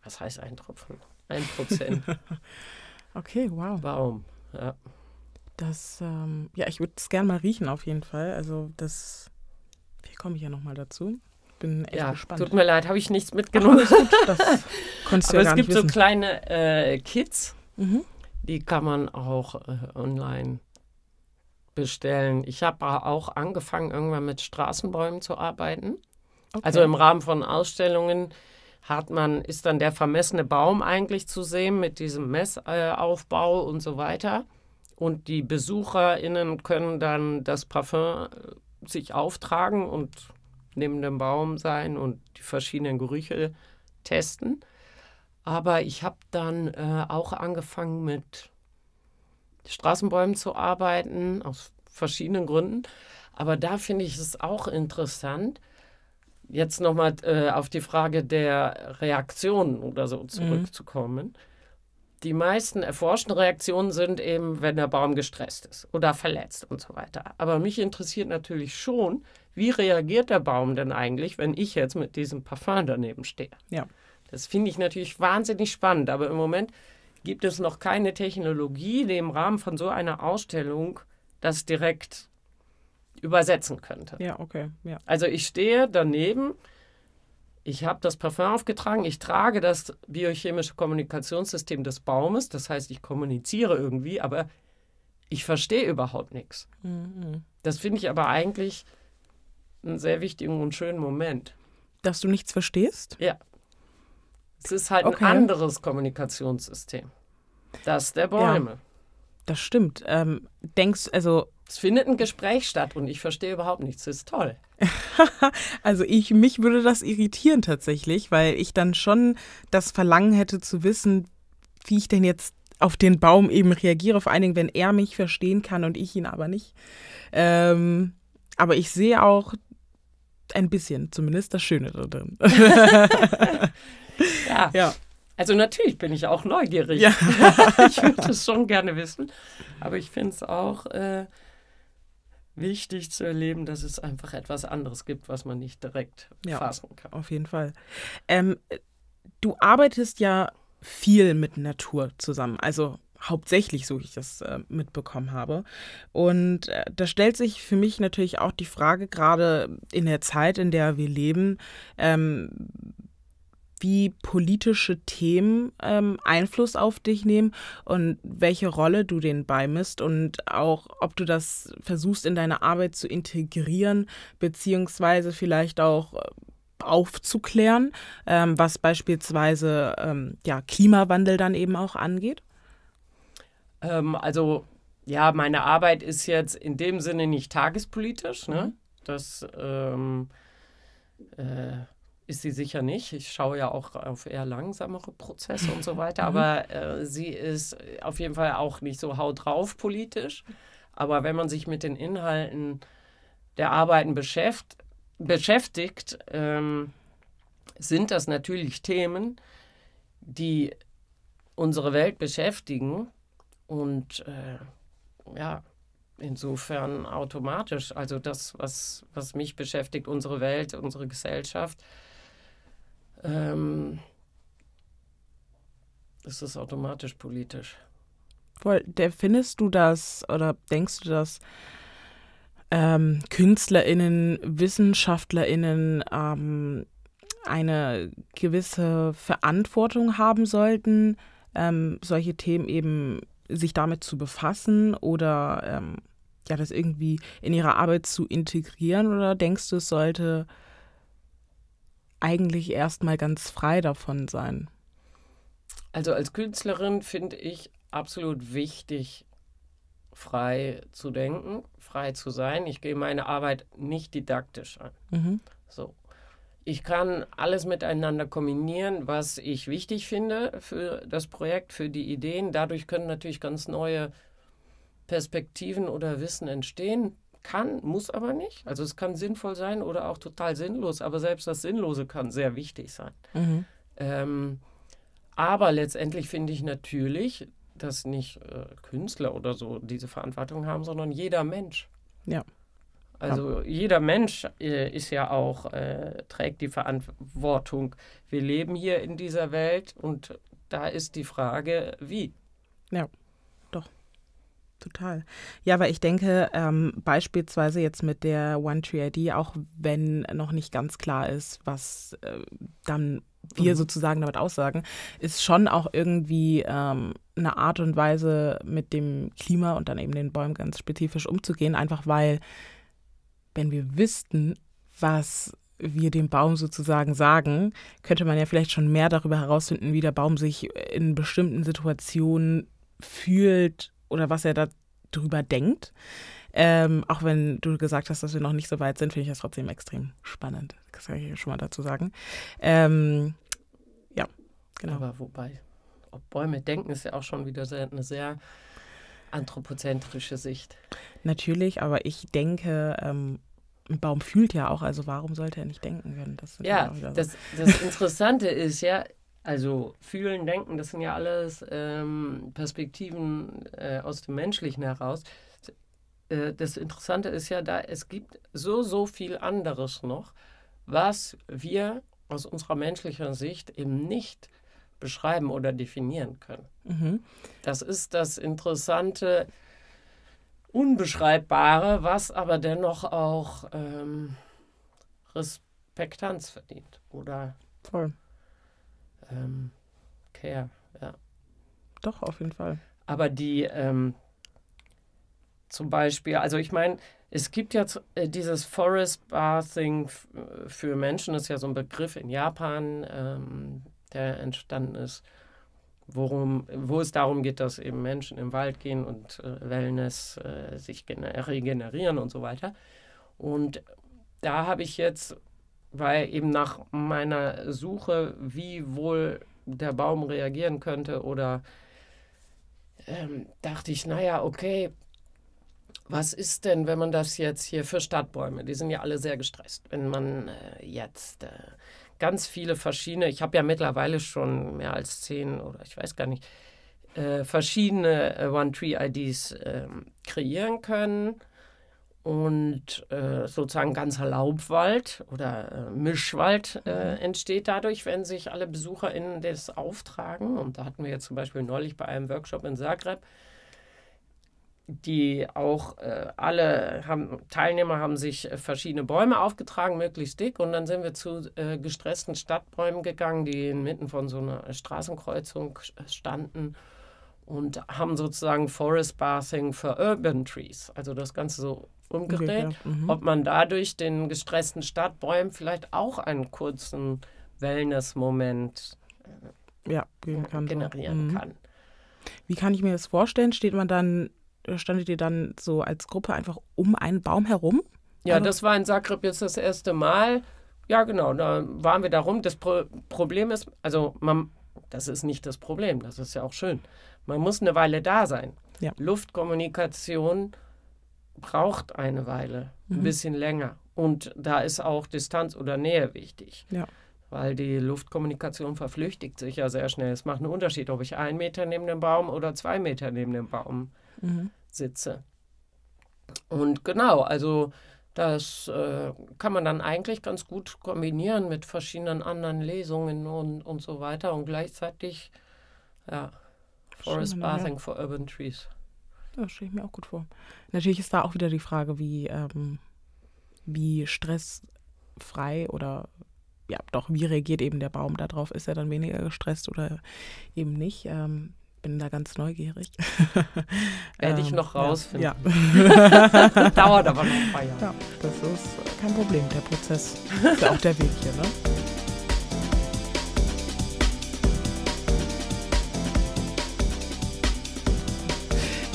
S2: Was heißt ein Tropfen? Ein Prozent. okay,
S1: wow. Baum, ja. Das, ähm, ja, ich würde es gerne mal riechen auf jeden Fall. Also das, wie komme ich ja nochmal dazu. Bin echt ja, gespannt. Tut mir leid, habe ich nichts mitgenommen. das konntest du Aber ja gar es gibt nicht so
S2: kleine äh, Kits, mhm. die kann man auch äh, online bestellen. Ich habe auch angefangen, irgendwann mit Straßenbäumen zu arbeiten. Okay. Also im Rahmen von Ausstellungen hat man, ist dann der vermessene Baum eigentlich zu sehen mit diesem Messaufbau und so weiter. Und die BesucherInnen können dann das Parfüm äh, sich auftragen und neben dem Baum sein und die verschiedenen Gerüche testen. Aber ich habe dann äh, auch angefangen mit Straßenbäumen zu arbeiten, aus verschiedenen Gründen. Aber da finde ich es auch interessant, jetzt nochmal äh, auf die Frage der Reaktionen oder so mhm. zurückzukommen. Mhm. Die meisten erforschten Reaktionen sind eben, wenn der Baum gestresst ist oder verletzt und so weiter. Aber mich interessiert natürlich schon, wie reagiert der Baum denn eigentlich, wenn ich jetzt mit diesem Parfum daneben stehe? Ja. Das finde ich natürlich wahnsinnig spannend, aber im Moment gibt es noch keine Technologie, die im Rahmen von so einer Ausstellung das direkt übersetzen könnte. Ja, okay. Ja. Also ich stehe daneben, ich habe das Parfum aufgetragen, ich trage das biochemische Kommunikationssystem des Baumes, das heißt, ich kommuniziere irgendwie, aber ich verstehe überhaupt nichts. Mhm. Das finde ich aber eigentlich einen sehr wichtigen und schönen Moment. Dass du nichts verstehst? Ja. Es ist halt okay. ein anderes Kommunikationssystem. Das der Bäume. Ja, das stimmt. Ähm, denkst also. Es findet ein Gespräch statt und ich verstehe überhaupt nichts. Das ist toll. also
S1: ich, mich würde das irritieren tatsächlich, weil ich dann schon das Verlangen hätte zu wissen, wie ich denn jetzt auf den Baum eben reagiere, vor allen Dingen, wenn er mich verstehen kann und ich ihn aber nicht. Ähm, aber ich sehe auch ein bisschen zumindest das Schöne da drin.
S2: Ja. ja. Also natürlich bin ich auch neugierig. Ja. ich würde es schon gerne wissen. Aber ich finde es auch äh, wichtig zu erleben, dass es einfach etwas anderes gibt, was man nicht direkt ja, fassen
S1: kann. Auf jeden Fall. Ähm, du arbeitest ja viel mit Natur zusammen. Also hauptsächlich, so wie ich das äh, mitbekommen habe. Und äh, da stellt sich für mich natürlich auch die Frage, gerade in der Zeit, in der wir leben, ähm, wie politische Themen ähm, Einfluss auf dich nehmen und welche Rolle du denen beimisst und auch, ob du das versuchst in deine Arbeit zu integrieren, beziehungsweise vielleicht auch äh, aufzuklären, ähm, was beispielsweise ähm, ja, Klimawandel dann eben auch angeht?
S2: Ähm, also ja, meine Arbeit ist jetzt in dem Sinne nicht tagespolitisch. Ne? Mhm. Das ähm, äh, ist sie sicher nicht. Ich schaue ja auch auf eher langsamere Prozesse und so weiter. Mhm. Aber äh, sie ist auf jeden Fall auch nicht so haut drauf politisch. Aber wenn man sich mit den Inhalten der Arbeiten beschäft beschäftigt, ähm, sind das natürlich Themen, die unsere Welt beschäftigen und äh, ja, insofern automatisch. Also das, was, was mich beschäftigt, unsere Welt, unsere Gesellschaft, ähm, ist es automatisch politisch.
S1: Voll. Der, findest du das oder denkst du, dass ähm, KünstlerInnen, WissenschaftlerInnen ähm, eine gewisse Verantwortung haben sollten, ähm, solche Themen eben sich damit zu befassen oder ähm, ja, das irgendwie in ihre Arbeit zu integrieren? Oder denkst du, es sollte eigentlich erstmal ganz frei davon sein?
S2: Also als Künstlerin finde ich absolut wichtig, frei zu denken, frei zu sein. Ich gehe meine Arbeit nicht didaktisch an. Mhm. So. Ich kann alles miteinander kombinieren, was ich wichtig finde für das Projekt, für die Ideen. Dadurch können natürlich ganz neue Perspektiven oder Wissen entstehen, kann, muss aber nicht. Also es kann sinnvoll sein oder auch total sinnlos, aber selbst das Sinnlose kann sehr wichtig sein. Mhm. Ähm, aber letztendlich finde ich natürlich, dass nicht äh, Künstler oder so diese Verantwortung haben, sondern jeder Mensch. Ja. Also ja. jeder Mensch äh, ist ja auch, äh, trägt die Verantwortung. Wir leben hier in dieser Welt und da ist die Frage, wie.
S1: Ja. Total. Ja, weil ich denke, ähm, beispielsweise jetzt mit der One-Tree-ID, auch wenn noch nicht ganz klar ist, was äh, dann wir mhm. sozusagen damit aussagen, ist schon auch irgendwie ähm, eine Art und Weise, mit dem Klima und dann eben den Bäumen ganz spezifisch umzugehen, einfach weil, wenn wir wüssten, was wir dem Baum sozusagen sagen, könnte man ja vielleicht schon mehr darüber herausfinden, wie der Baum sich in bestimmten Situationen fühlt oder was er darüber denkt. Ähm, auch wenn du gesagt hast, dass wir noch nicht so weit sind, finde ich das trotzdem extrem spannend. Das kann ich schon mal dazu sagen. Ähm, ja, genau. Aber wobei,
S2: ob Bäume denken, ist ja auch schon wieder sehr, eine sehr anthropozentrische Sicht.
S1: Natürlich, aber ich denke, ähm, ein Baum fühlt ja auch, also warum sollte er nicht denken können? Das ja, ja das, das
S2: Interessante ist ja, also fühlen, denken, das sind ja alles ähm, Perspektiven äh, aus dem Menschlichen heraus. Äh, das Interessante ist ja da, es gibt so, so viel anderes noch, was wir aus unserer menschlichen Sicht eben nicht beschreiben oder definieren können. Mhm. Das ist das Interessante, Unbeschreibbare, was aber dennoch auch ähm, Respektanz verdient oder Voll ähm, Care,
S1: ja. Doch, auf jeden Fall.
S2: Aber die ähm, zum Beispiel, also ich meine, es gibt ja äh, dieses Forest Bathing äh, für Menschen, das ist ja so ein Begriff in Japan, ähm, der entstanden ist, worum, wo es darum geht, dass eben Menschen im Wald gehen und äh, Wellness äh, sich regenerieren und so weiter. Und da habe ich jetzt weil eben nach meiner Suche, wie wohl der Baum reagieren könnte oder ähm, dachte ich, naja, okay, was ist denn, wenn man das jetzt hier für Stadtbäume, die sind ja alle sehr gestresst, wenn man äh, jetzt äh, ganz viele verschiedene, ich habe ja mittlerweile schon mehr als zehn oder ich weiß gar nicht, äh, verschiedene äh, One-Tree-IDs ähm, kreieren können und äh, sozusagen ganzer Laubwald oder äh, Mischwald äh, mhm. entsteht dadurch, wenn sich alle BesucherInnen das auftragen. Und da hatten wir jetzt zum Beispiel neulich bei einem Workshop in Zagreb, die auch äh, alle haben, Teilnehmer haben sich äh, verschiedene Bäume aufgetragen, möglichst dick. Und dann sind wir zu äh, gestressten Stadtbäumen gegangen, die inmitten von so einer Straßenkreuzung standen und haben sozusagen Forest Bathing für Urban Trees, also das Ganze so umgedreht, okay, ja. mhm. ob man dadurch den gestressten Stadtbäumen vielleicht auch einen kurzen Wellness-Moment
S1: äh, ja, äh, kann, generieren so. mhm. kann. Wie kann ich mir das vorstellen? Steht man dann, äh, standet ihr dann so als Gruppe einfach um einen Baum herum? Ja, also?
S2: das war in Zagreb jetzt das erste Mal. Ja, genau, da waren wir da rum. Das Pro Problem ist, also man, das ist nicht das Problem, das ist ja auch schön. Man muss eine Weile da sein. Ja. Luftkommunikation braucht eine Weile, mhm. ein bisschen länger. Und da ist auch Distanz oder Nähe wichtig. Ja. Weil die Luftkommunikation verflüchtigt sich ja sehr schnell. Es macht einen Unterschied, ob ich einen Meter neben dem Baum oder zwei Meter neben dem Baum mhm. sitze. Und genau, also das äh, kann man dann eigentlich ganz gut kombinieren mit verschiedenen anderen Lesungen und, und so weiter. Und gleichzeitig, ja, Forest Bathing ja. for Urban Trees.
S1: Das stelle ich mir auch gut vor. Natürlich ist da auch wieder die Frage, wie, ähm, wie stressfrei oder ja, doch, wie reagiert eben der Baum darauf? Ist er dann weniger gestresst oder eben nicht? Ähm, bin da ganz neugierig.
S2: Werde ich ähm, noch rausfinden. Ja. ja. Dauert aber noch ein paar Jahre. Ja, das ist kein Problem, der Prozess. Ist ja auch der Weg hier, ne?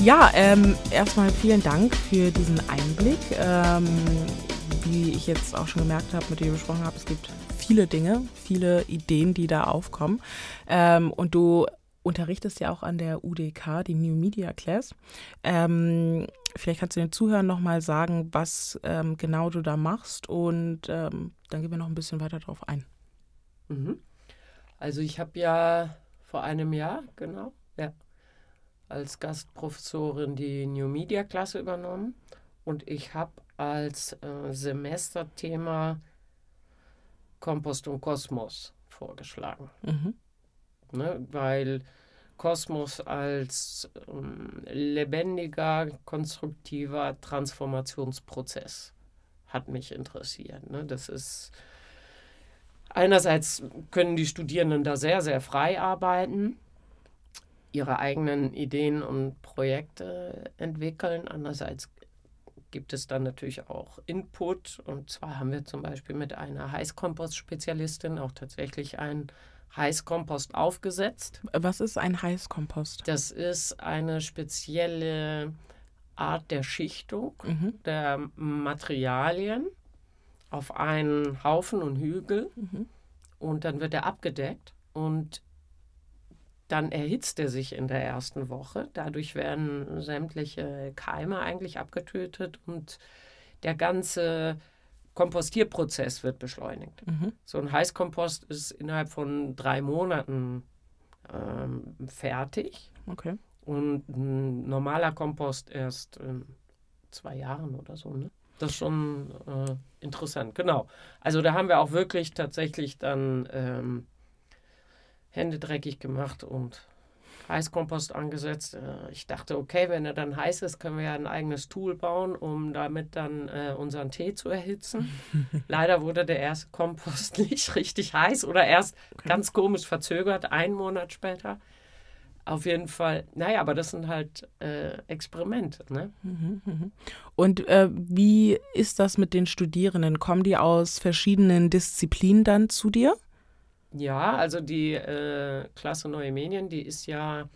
S1: Ja, ähm, erstmal vielen Dank für diesen Einblick. Ähm, wie ich jetzt auch schon gemerkt habe, mit dir besprochen habe, es gibt viele Dinge, viele Ideen, die da aufkommen. Ähm, und du unterrichtest ja auch an der UDK, die New Media Class. Ähm, vielleicht kannst du den Zuhörern nochmal sagen, was ähm, genau du da machst und ähm, dann gehen wir noch ein bisschen weiter drauf ein. Mhm.
S2: Also ich habe ja vor einem Jahr, genau, ja, als Gastprofessorin die New Media Klasse übernommen und ich habe als äh, Semesterthema Kompost und Kosmos vorgeschlagen. Mhm. Ne, weil Kosmos als ähm, lebendiger, konstruktiver Transformationsprozess hat mich interessiert. Ne? Das ist einerseits können die Studierenden da sehr, sehr frei arbeiten ihre eigenen Ideen und Projekte entwickeln. Andererseits gibt es dann natürlich auch Input. Und zwar haben wir zum Beispiel mit einer Heißkompost-Spezialistin auch tatsächlich einen Heißkompost aufgesetzt. Was ist ein Heißkompost? Das ist eine spezielle Art der Schichtung mhm. der Materialien auf einen Haufen und Hügel. Mhm. Und dann wird er abgedeckt. Und dann erhitzt er sich in der ersten Woche. Dadurch werden sämtliche Keime eigentlich abgetötet und der ganze Kompostierprozess wird beschleunigt. Mhm. So ein Heißkompost ist innerhalb von drei Monaten ähm, fertig. Okay. Und ein normaler Kompost erst in zwei Jahren oder so. Ne? Das ist schon äh, interessant, genau. Also da haben wir auch wirklich tatsächlich dann ähm, Hände dreckig gemacht und Heißkompost angesetzt. Äh, ich dachte, okay, wenn er dann heiß ist, können wir ja ein eigenes Tool bauen, um damit dann äh, unseren Tee zu erhitzen. Leider wurde der erste Kompost nicht richtig heiß oder erst ganz komisch verzögert, einen Monat später. Auf jeden Fall, naja, aber das sind halt äh, Experimente. Ne?
S1: Mhm, mhm. Und äh, wie ist das mit den Studierenden? Kommen die aus verschiedenen Disziplinen dann zu dir?
S2: Ja, also die äh, Klasse Neue Medien, die ist ja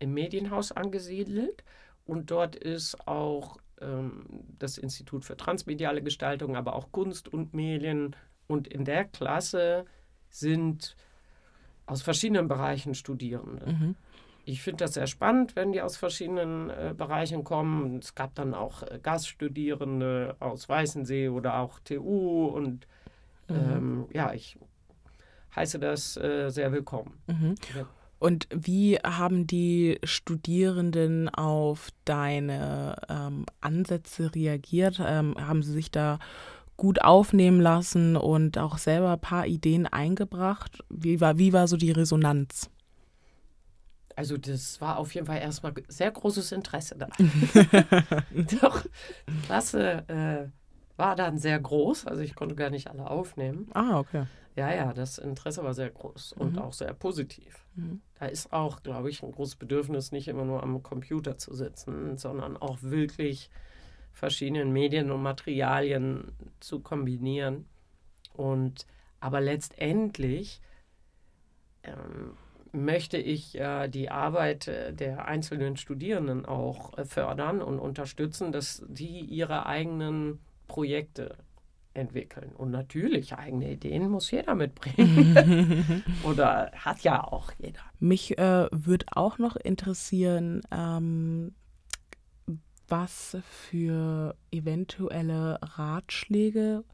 S2: im Medienhaus angesiedelt und dort ist auch ähm, das Institut für transmediale Gestaltung, aber auch Kunst und Medien. Und in der Klasse sind aus verschiedenen Bereichen Studierende. Mhm. Ich finde das sehr spannend, wenn die aus verschiedenen äh, Bereichen kommen. Es gab dann auch äh, Gaststudierende aus Weißensee oder auch TU und mhm. ähm, ja, ich heiße das äh, sehr willkommen. Mhm. Und
S1: wie haben die Studierenden auf deine ähm, Ansätze reagiert? Ähm, haben sie sich da gut aufnehmen lassen und auch selber ein paar Ideen eingebracht? Wie war, wie war so die Resonanz?
S2: Also das war auf jeden Fall erstmal sehr großes Interesse da. Doch, klasse. Äh, war dann sehr groß. Also ich konnte gar nicht alle aufnehmen. Ah, okay. Ja, ja, das Interesse war sehr groß mhm. und auch sehr positiv. Mhm. Da ist auch, glaube ich, ein großes Bedürfnis, nicht immer nur am Computer zu sitzen, sondern auch wirklich verschiedenen Medien und Materialien zu kombinieren. Und aber letztendlich ähm, möchte ich äh, die Arbeit der einzelnen Studierenden auch äh, fördern und unterstützen, dass die ihre eigenen Projekte entwickeln. Und natürlich, eigene Ideen muss jeder mitbringen. Oder hat ja auch jeder.
S1: Mich äh, würde auch noch interessieren, ähm, was für eventuelle Ratschläge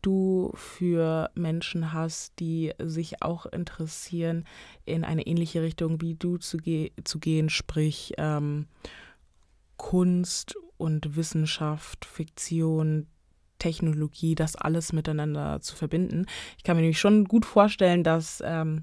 S1: du für Menschen hast, die sich auch interessieren, in eine ähnliche Richtung wie du zu, ge zu gehen, sprich ähm, Kunst und Wissenschaft, Fiktion, Technologie, das alles miteinander zu verbinden. Ich kann mir nämlich schon gut vorstellen, dass, ähm,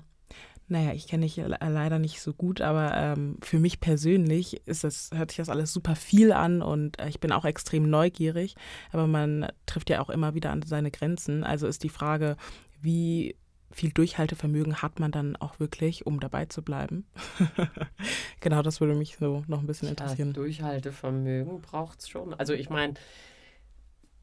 S1: naja, ich kenne dich äh, leider nicht so gut, aber ähm, für mich persönlich ist das, hört sich das alles super viel an und äh, ich bin auch extrem neugierig, aber man trifft ja auch immer wieder an seine Grenzen. Also ist die Frage, wie viel Durchhaltevermögen hat man dann auch wirklich, um dabei zu bleiben? genau, das würde mich so noch ein bisschen interessieren.
S2: Ja, Durchhaltevermögen braucht es schon. Also ich meine,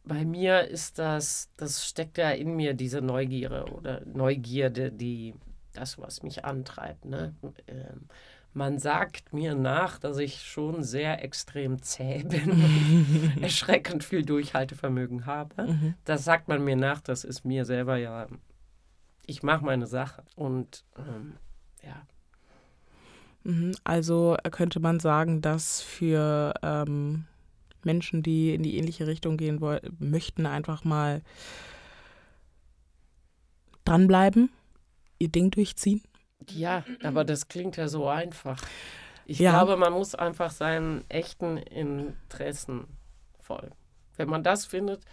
S2: bei mir ist das, das steckt ja in mir, diese Neugierde oder Neugierde, die das, was mich antreibt. Ne? Ähm, man sagt mir nach, dass ich schon sehr extrem zäh bin und erschreckend viel Durchhaltevermögen habe. Mhm. Das sagt man mir nach, das ist mir selber ja, ich mache meine Sache und ähm, ja.
S1: Mhm, also äh, könnte man sagen, dass für ähm Menschen, die in die ähnliche Richtung gehen wollen, möchten, einfach mal dranbleiben, ihr Ding durchziehen.
S2: Ja, aber das klingt ja so einfach. Ich ja. glaube, man muss einfach seinen echten Interessen folgen. Wenn man das findet,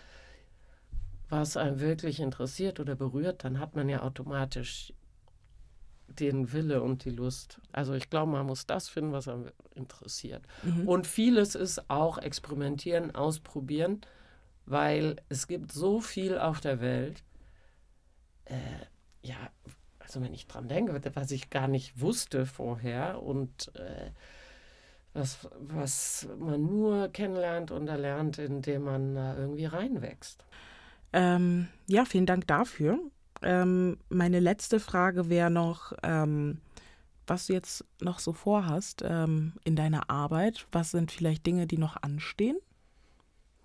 S2: was einen wirklich interessiert oder berührt, dann hat man ja automatisch den Wille und die Lust. Also ich glaube, man muss das finden, was einem interessiert. Mhm. Und vieles ist auch experimentieren, ausprobieren, weil es gibt so viel auf der Welt. Äh, ja, also wenn ich dran denke, was ich gar nicht wusste vorher und äh, was, was man nur kennenlernt und erlernt, indem man äh, irgendwie reinwächst.
S1: Ähm, ja, vielen Dank dafür. Ähm, meine letzte Frage wäre noch, ähm, was du jetzt noch so vorhast ähm, in deiner Arbeit. Was sind vielleicht Dinge, die noch anstehen?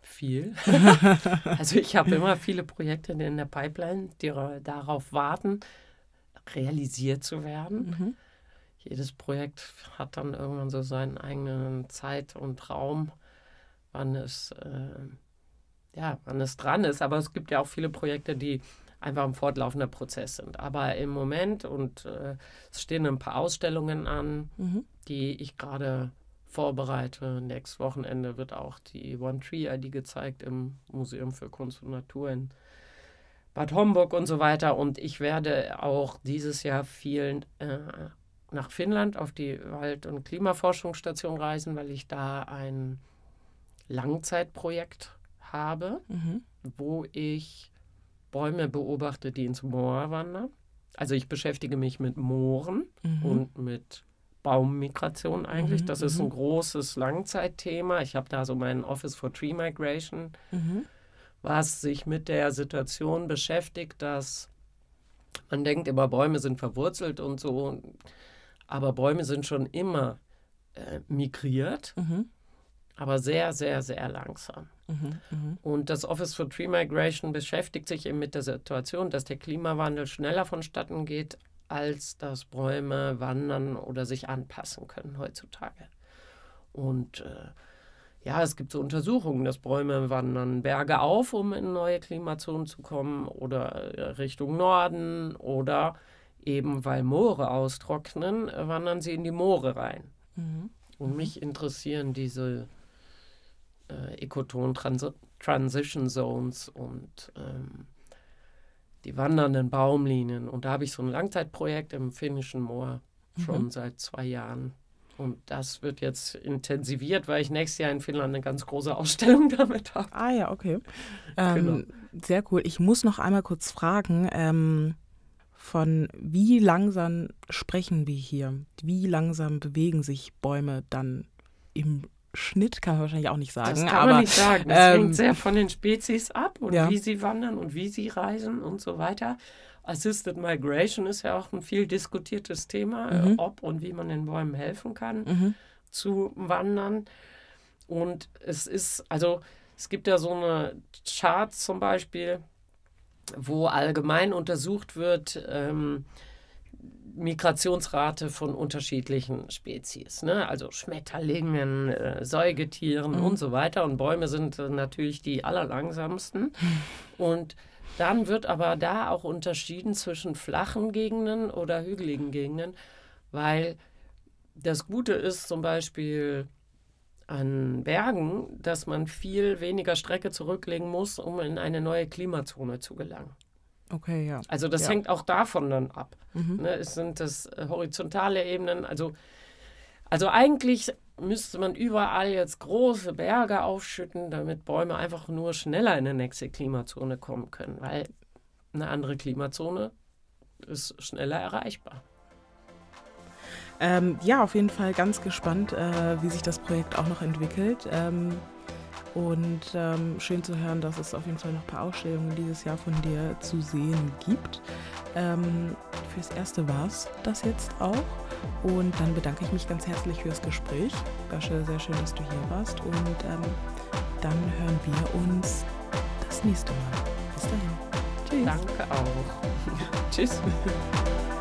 S2: Viel. also ich habe immer viele Projekte in der Pipeline, die darauf warten, realisiert zu werden. Mhm. Jedes Projekt hat dann irgendwann so seinen eigenen Zeit und Raum, wann es, äh, ja, wann es dran ist. Aber es gibt ja auch viele Projekte, die einfach ein fortlaufender Prozess sind. Aber im Moment und äh, es stehen ein paar Ausstellungen an, mhm. die ich gerade vorbereite. Nächstes Wochenende wird auch die One Tree ID gezeigt im Museum für Kunst und Natur in Bad Homburg und so weiter. Und ich werde auch dieses Jahr viel äh, nach Finnland auf die Wald- und Klimaforschungsstation reisen, weil ich da ein Langzeitprojekt habe, mhm. wo ich Bäume beobachte, die ins Moor wandern. Also ich beschäftige mich mit Mooren mhm. und mit Baummigration eigentlich. Mhm. Das ist ein mhm. großes Langzeitthema. Ich habe da so mein Office for Tree Migration, mhm. was sich mit der Situation beschäftigt, dass man denkt immer, Bäume sind verwurzelt und so, aber Bäume sind schon immer äh, migriert, mhm. aber sehr, sehr, sehr langsam. Mhm, mhm. und das Office for Tree Migration beschäftigt sich eben mit der Situation, dass der Klimawandel schneller vonstatten geht, als dass Bäume wandern oder sich anpassen können heutzutage. Und äh, ja, es gibt so Untersuchungen, dass Bäume wandern Berge auf, um in neue Klimazonen zu kommen oder äh, Richtung Norden oder eben weil Moore austrocknen, wandern sie in die Moore rein. Mhm. Und mich interessieren diese äh, Ecoton -Trans Transition Zones und ähm, die wandernden Baumlinien. Und da habe ich so ein Langzeitprojekt im finnischen Moor mhm. schon mhm. seit zwei Jahren. Und das wird jetzt intensiviert, weil ich nächstes Jahr in Finnland eine ganz große Ausstellung
S1: damit habe. Ah ja, okay. genau. Ähm, sehr cool. Ich muss noch einmal kurz fragen, ähm, von wie langsam sprechen wir hier? Wie langsam bewegen sich Bäume dann im Schnitt kann man wahrscheinlich auch nicht sagen. Das kann aber, man nicht sagen. Es ähm, hängt sehr
S2: von den Spezies ab und ja. wie sie wandern und wie sie reisen und so weiter. Assisted Migration ist ja auch ein viel diskutiertes Thema, äh, mhm. ob und wie man den Bäumen helfen kann mhm. zu wandern. Und es ist, also es gibt ja so eine Chart zum Beispiel, wo allgemein untersucht wird, ähm, Migrationsrate von unterschiedlichen Spezies, ne? also Schmetterlingen, äh, Säugetieren mhm. und so weiter. Und Bäume sind äh, natürlich die allerlangsamsten. Und dann wird aber da auch unterschieden zwischen flachen Gegenden oder hügeligen Gegenden, weil das Gute ist zum Beispiel an Bergen, dass man viel weniger Strecke zurücklegen muss, um in eine neue Klimazone zu gelangen. Okay, ja. Also das ja. hängt auch davon dann ab. Mhm. Ne, es sind das äh, horizontale Ebenen. Also, also eigentlich müsste man überall jetzt große Berge aufschütten, damit Bäume einfach nur schneller in die nächste Klimazone kommen können, weil eine andere Klimazone ist schneller erreichbar. Ähm, ja, auf jeden Fall ganz gespannt, äh, wie sich das Projekt auch noch
S1: entwickelt. Ähm und ähm, schön zu hören, dass es auf jeden Fall noch ein paar Ausstellungen dieses Jahr von dir zu sehen gibt. Ähm, fürs Erste war es das jetzt auch. Und dann bedanke ich mich ganz herzlich fürs Gespräch. Gasche, sehr schön, dass du hier warst. Und ähm, dann hören wir uns das nächste Mal.
S2: Bis dahin. Tschüss. Danke auch. Tschüss.